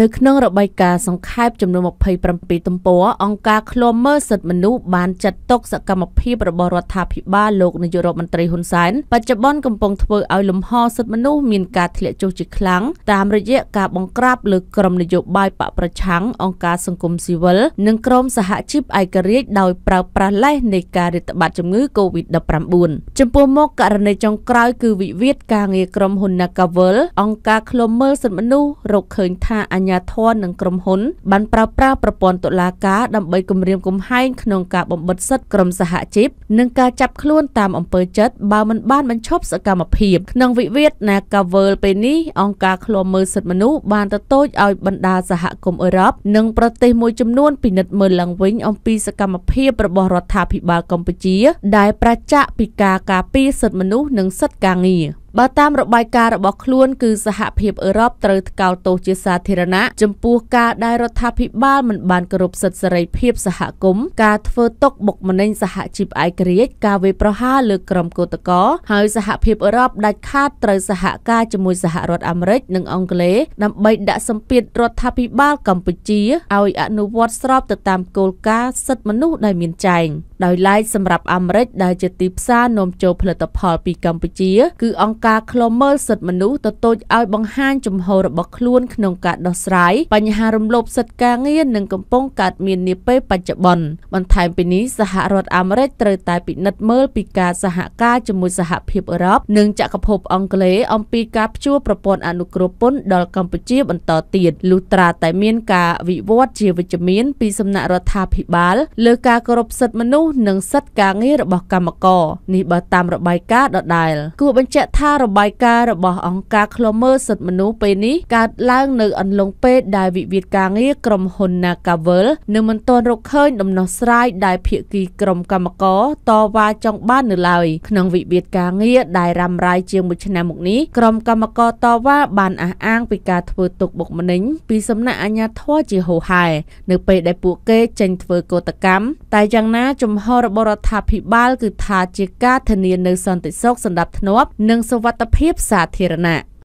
នៅក្នុងរបាយការណ៍សង្ខេបចំនួន27ទំព័រអង្គការឃ្លាំមើលសិទ្ធិមនុស្សបានចាត់ទុកសកម្មភាពរបស់រដ្ឋាភិបាលលោកនាយករដ្ឋមន្ត្រីហ៊ុនសែនបច្ចុប្បន្នកំពុងធ្វើឲ្យលំហសិទ្ធិមនុស្សមានការធ្លាក់ចុះជាខ្លាំងតាមរយៈការបង្ក្រាបលើក្រមនយោបាយបកប្រឆាំងអង្គការសង្គមស៊ីវិលនិងក្រមសហជីពឯករាជ្យដោយប្រើប្រាស់លេសនៃការរាតត្បាតជំងឺ Covid-19 ចំពោះមកករណីចុងក្រោយគឺវិវាទការងារក្រុមហ៊ុន Nagavel អង្គការឃ្លាំមើលសិទ្ធិមនុស្សរកឃើញថាអាជ្ញាធរនិងក្រុមហ៊ុនបានប្រើប្រាស់ប្រព័ន្ធតុលាការដើម្បីគម្រាមកំហែងក្នុងការបំបិតសិទ្ធិក្រុមសហជីពនិងការចាប់ខ្លួនតាមអំពើចិត្តបើមិនបានបញ្ឈប់សកម្មភាពក្នុងវិវាទ Nagavel ពេលនេះអង្គការឃ្លាំមើលសិទ្ធិមនុស្សបានទទូចឲ្យបណ្ដាសហគមន៍អឺរ៉ុបនិងប្រទេសមួយចំនួនពិនិត្យមើលឡើងវិញអំពីសកម្មភាពរបស់រដ្ឋាភិបាលកម្ពុជា ដែលប្រឆាំងពីការការពារសិទ្ធិមនុស្សនិងសិទ្ធិការងារ។បើតាមរបាយការណ៍របស់ខ្លួនគឺសហភាពអឺរ៉ុបត្រូវថ្កោលទោសជាសាធារណៈចំពោះការដែលរដ្ឋាភិបាលមិនបានគោរពសិទ្ធិសេរីភាពសហគមន៍ការធ្វើទុកបុកម្នេញសហជីពឯករាជ្យការវាយប្រហារលើក្រុមកោតក្រហើយសហភាពអឺរ៉ុបដាច់ខាតត្រូវសហការជាមួយសហរដ្ឋអាមេរិកនិងអង់គ្លេសដើម្បីដាក់សម្ពាធរដ្ឋាភិបាលកម្ពុជាឲ្យអនុវត្តស្របទៅតាមគោលការណ៍សិទ្ធិមនុស្សដែលមានចែងដោយឡែកសម្រាប់អាមេរិកដែលជាទីផ្សារនាំចូលផលិតផលពីកម្ពុជាគឺអង្គការឃ្លាំមើលសិទ្ធិមនុស្សទទូចឲ្យបង្ហាញជំហររបស់ខ្លួនក្នុងការដោះស្រាយបញ្ហារំលោភសិទ្ធិការងារនិងកំពុងកើតមាននាពេលបច្ចុប្បន្នបន្ថែមពីនេះសហរដ្ឋអាមេរិកត្រូវតែពិនិត្យមើលពីការសហការជាមួយសហភាពអឺរ៉ុបនិងចក្រភពអង់គ្លេសអំពីការព្យួរប្រព័ន្ធអនុគ្រោះពន្ធដល់កម្ពុជាបន្តទៀតលុះត្រាតែមានការវិវត្តជាវិជ្ជមានពីសំណាក់រដ្ឋាភិបាលលើការគោរពសិទ្ធិមនុស្សនិងសិទ្ធិការងាររបស់កម្មករនេះបើតាមរបាយការណ៍ដដែលគួរបញ្ជាក់ថាថារបាយការណ៍របស់អង្គការឃ្លាំមើលសិទ្ធិមនុស្សពេលនេះកើតឡើងនៅអន្លង់ពេលដែលវិវាទការងារក្រុមហ៊ុន Nagavel នៅមិនទាន់រកឃើញដំណោះស្រាយដែលភាគីក្រុមកម្មករតវ៉ាចង់បាននៅឡើយក្នុងវិវាទការងារដែលរ៉ាំរ៉ៃជាងមួយឆ្នាំមកនេះក្រុមកម្មករតវ៉ាបានអះអាងពីការធ្វើទុកបុកម្នេញពីសំណាក់អាជ្ញាធរជាហូរហែនៅពេលដែលពួកគេចេញធ្វើកោតកម្មតែយ៉ាងណាជំហររបស់រដ្ឋាភិបាលគឺថាជាការធានានៅសន្តិសុខសម្ដាប់ធ្នាប់និងសុសុវត្ថិភាពសាធារណៈ។